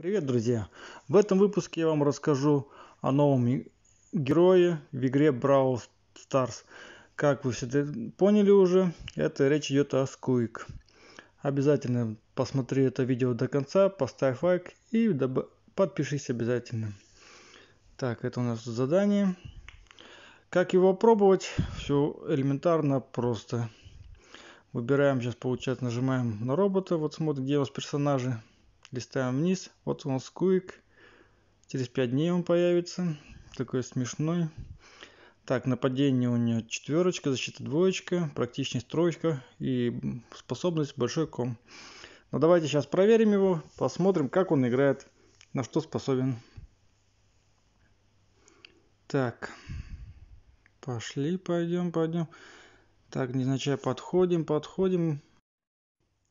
Привет, друзья! В этом выпуске я вам расскажу о новом герое в игре Brawl Stars. Как вы все поняли уже, это речь идет о Скуик. Обязательно посмотри это видео до конца, поставь лайк и подпишись обязательно. Так, это у нас задание. Как его пробовать? Все элементарно, просто. Выбираем сейчас, получается, нажимаем на робота. Вот смотрим, где у вас персонажи листаем вниз. Вот он скуик. Через 5 дней он появится. Такой смешной. Так, нападение у нее четверочка, защита двоечка, практичность троечка и способность большой ком. Но давайте сейчас проверим его, посмотрим, как он играет, на что способен. Так, пошли, пойдем, пойдем. Так, незначай подходим, подходим.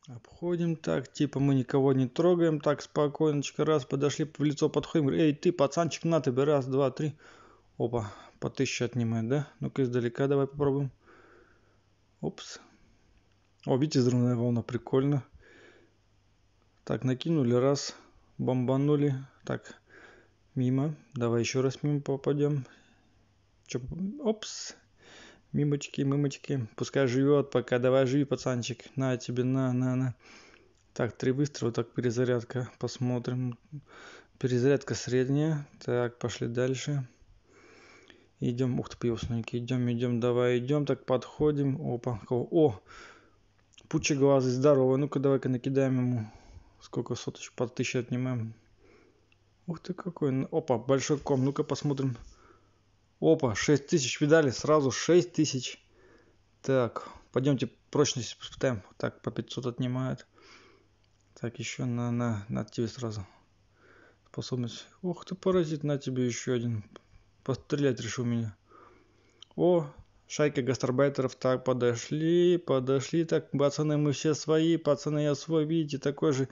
Обходим так, типа мы никого не трогаем, так спокойночко, раз, подошли в лицо, подходим, говорю, эй, ты, пацанчик, на тебе, раз, два, три. Опа, по тысяче отнимает, да? Ну-ка издалека давай попробуем. Опс. О, видите, взрывная волна, прикольно. Так, накинули, раз, бомбанули, так, мимо, давай еще раз мимо попадем. Че, опс, Мимочки, мымочки, пускай живет пока, давай живи, пацанчик, на тебе, на, на, на. Так, три выстрела, так, перезарядка, посмотрим. Перезарядка средняя, так, пошли дальше. Идем, ух ты, пьюсненький, идем, идем, давай, идем, так, подходим, опа, кого, о, пучи глазы, здорово, ну-ка, давай-ка накидаем ему, сколько соточек, под тысячу отнимаем. Ух ты, какой, опа, большой ком, ну-ка, посмотрим. Опа, 6000, видали, сразу 6000. Так, пойдемте прочность испытаем. Так, по 500 отнимают. Так, еще на, на, на тебе сразу. Способность. Ох ты паразит, на тебе еще один. Пострелять решил меня. О, шайка гастарбайтеров. Так, подошли, подошли. Так, пацаны, мы все свои. Пацаны, я свой, видите, такой же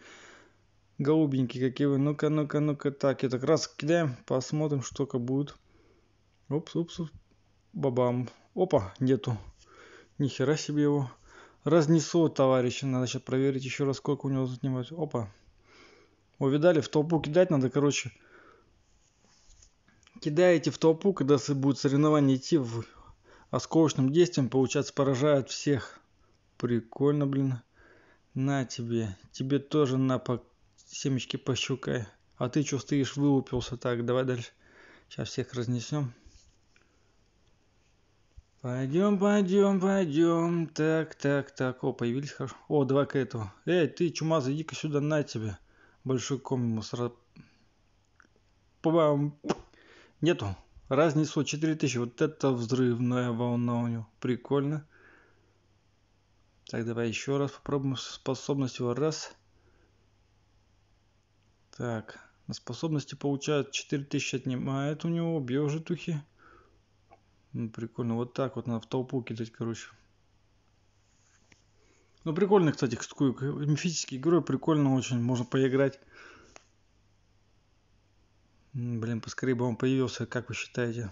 голубенький, как и вы. Ну-ка, ну-ка, ну-ка. Так, я так раз кидаем, посмотрим, что-ка будет. Опс, опс, опс. Бабам. Опа, нету. Нихера себе его. Разнесу, товарищи. Надо сейчас проверить еще раз, сколько у него занимать. Опа. Вы в толпу кидать надо, короче. Кидаете в толпу, когда будет соревнование идти в осколочным действием, получается, поражают всех. Прикольно, блин. На тебе. Тебе тоже на по... семечки пощукай. А ты что стоишь, вылупился. Так, давай дальше. Сейчас всех разнесем. Пойдем, пойдем, пойдем. Так, так, так. О, появились хорошо. О, два к этому. Эй, ты, чумазый, иди-ка сюда, на тебе. Большой ком ему сразу... Пам. Нету. Разнесло 4000. Вот это взрывная волна у него. Прикольно. Так, давай еще раз попробуем способность его. Раз. Так. На способности получают 4000 отнимает у него. Биожитухи. тухи. Ну, прикольно. Вот так вот надо в толпу кидать, короче. Ну, прикольно, кстати, такой мифический герой. Прикольно очень. Можно поиграть. Блин, поскорее бы он появился, как вы считаете.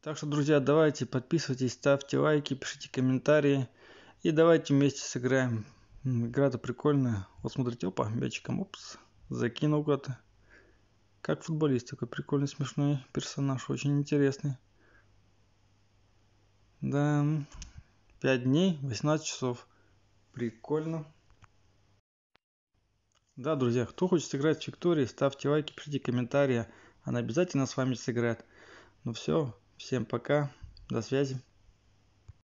Так что, друзья, давайте подписывайтесь, ставьте лайки, пишите комментарии. И давайте вместе сыграем. Игра-то прикольная. Вот смотрите, опа, мячиком, опс, закинул куда-то как футболист такой прикольный, смешной персонаж, очень интересный. Да, 5 дней, 18 часов. Прикольно. Да, друзья, кто хочет сыграть в Виктории, ставьте лайки, пишите комментарии. Она обязательно с вами сыграет. Ну все, всем пока, до связи.